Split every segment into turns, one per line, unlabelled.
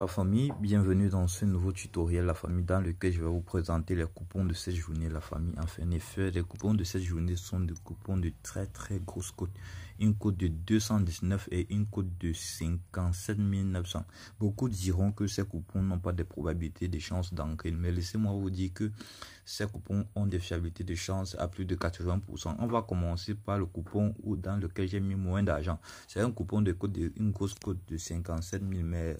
La famille, bienvenue dans ce nouveau tutoriel La famille dans lequel je vais vous présenter les coupons de cette journée. La famille, enfin, en effet, les coupons de cette journée sont des coupons de très très grosse cotes. Une cote de 219 et une cote de 57 900. Beaucoup diront que ces coupons n'ont pas de probabilité de chance d'ancrer. mais laissez-moi vous dire que ces coupons ont des fiabilités de chance à plus de 80%. On va commencer par le coupon où, dans lequel j'ai mis moins d'argent. C'est un coupon de de, une grosse cote de 57 000, mais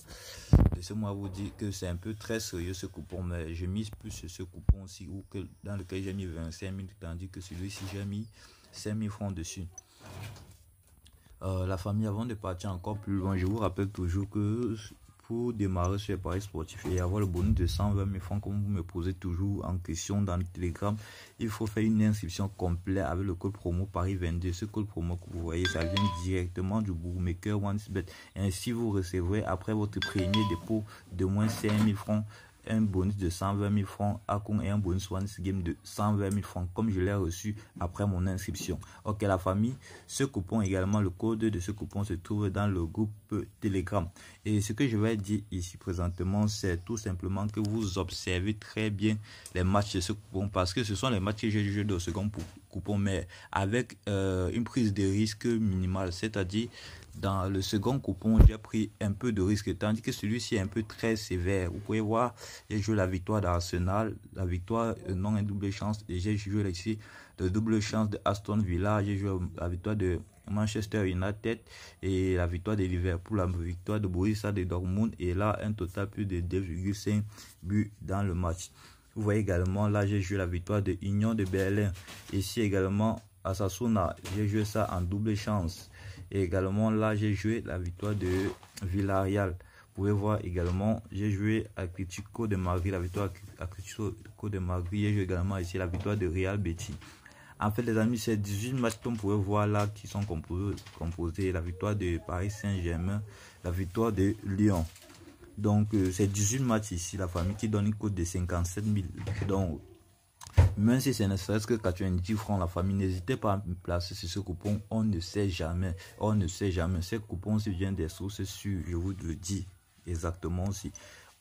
laissez-moi vous dire que c'est un peu très sérieux ce coupon, mais je mise plus sur ce coupon-ci ou que dans lequel j'ai mis 25 000, tandis que celui-ci j'ai mis 5 000 francs dessus. Euh, la famille, avant de partir encore plus loin, je vous rappelle toujours que pour démarrer sur paris sportif et avoir le bonus de 120 000 francs, comme vous me posez toujours en question dans le Telegram, il faut faire une inscription complète avec le code promo Paris 22. Ce code promo que vous voyez, ça vient directement du bookmaker OneSbet. Ainsi, vous recevrez après votre premier dépôt de moins 5 000 francs bonus de 120 000 francs, con et un bonus One Game de 120 000 francs, comme je l'ai reçu après mon inscription. Ok la famille, ce coupon également, le code de ce coupon se trouve dans le groupe Telegram. Et ce que je vais dire ici présentement, c'est tout simplement que vous observez très bien les matchs de ce coupon, parce que ce sont les matchs que j'ai joue de second coupon, mais avec euh, une prise de risque minimale, c'est-à-dire dans le second coupon, j'ai pris un peu de risque, tandis que celui-ci est un peu très sévère. Vous pouvez voir, j'ai joué la victoire d'Arsenal, la victoire euh, non en double chance, et j'ai joué ici de double chance de Aston Villa, j'ai joué euh, la victoire de Manchester United et la victoire de Liverpool, la victoire de Borussia de Dortmund, et là, un total plus de 2,5 buts dans le match. Vous voyez également, là, j'ai joué la victoire de Union de Berlin. Ici également, à Sasuna, j'ai joué ça en double chance. Et également, là, j'ai joué la victoire de Villarreal. Vous pouvez voir également, j'ai joué à Critico de Madrid, la victoire à Critico de Madrid. J'ai joué également ici la victoire de Real Betis. En fait, les amis, c'est 18 matchs qu'on pourrait voir là qui sont composés, La victoire de Paris Saint-Germain, la victoire de Lyon. Donc, euh, c'est 18 matchs ici, la famille qui donne une cote de 57 000. Donc, même si c'est ne serait-ce que 90 francs, la famille, n'hésitez pas à me placer sur ce coupon. On ne sait jamais. On ne sait jamais. Ce coupon, si vient des sources sûres. Je vous le dis exactement si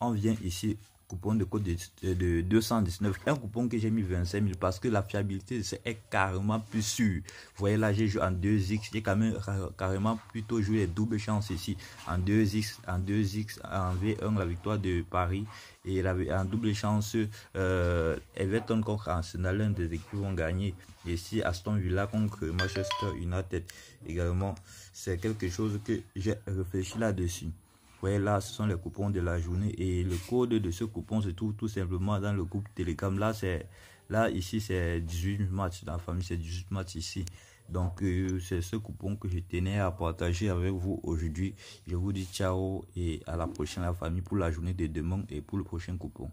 On vient ici coupon de code de, 219. Un coupon que j'ai mis 25 000 parce que la fiabilité c'est carrément plus sûr. Vous voyez là, j'ai joué en 2x. J'ai quand même carrément plutôt joué les doubles chances ici. En 2x, en 2x, en V1, la victoire de Paris. Et la, en double chance, euh, Everton contre Arsenal, l'un des équipes vont gagner. Et si Aston Villa contre Manchester United également, c'est quelque chose que j'ai réfléchi là-dessus voyez là, ce sont les coupons de la journée et le code de ce coupon se trouve tout simplement dans le groupe Telegram. Là, c'est là ici c'est 18 matchs dans la famille, c'est 18 matchs ici. Donc euh, c'est ce coupon que je tenais à partager avec vous aujourd'hui. Je vous dis ciao et à la prochaine la famille pour la journée de demain et pour le prochain coupon.